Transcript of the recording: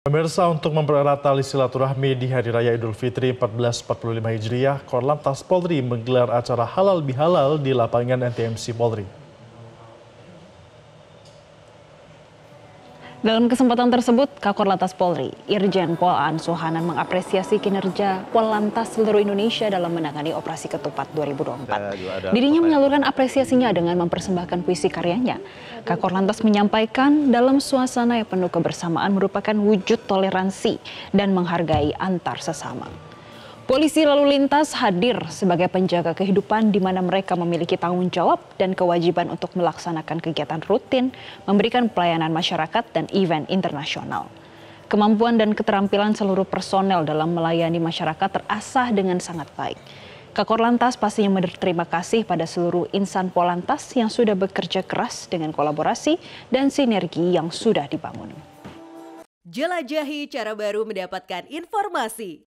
Pemirsa untuk mempererat tali silaturahmi di Hari Raya Idul Fitri 1445 Hijriah, Korlantas Polri menggelar acara halal bihalal di lapangan NTMC Polri. Dalam kesempatan tersebut, Kakor Lantas Polri, Irjen Pol An Suhanan mengapresiasi kinerja Polantas seluruh Indonesia dalam menangani operasi ketupat 2024. Ya, Dirinya ya? menyalurkan apresiasinya dengan mempersembahkan puisi karyanya. Kakor Lantas menyampaikan dalam suasana yang penuh kebersamaan merupakan wujud toleransi dan menghargai antar sesama. Polisi lalu lintas hadir sebagai penjaga kehidupan di mana mereka memiliki tanggung jawab dan kewajiban untuk melaksanakan kegiatan rutin, memberikan pelayanan masyarakat dan event internasional. Kemampuan dan keterampilan seluruh personel dalam melayani masyarakat terasah dengan sangat baik. Kakor Lantas pastinya berterima kasih pada seluruh insan Polantas yang sudah bekerja keras dengan kolaborasi dan sinergi yang sudah dibangun. Jelajahi cara baru mendapatkan informasi.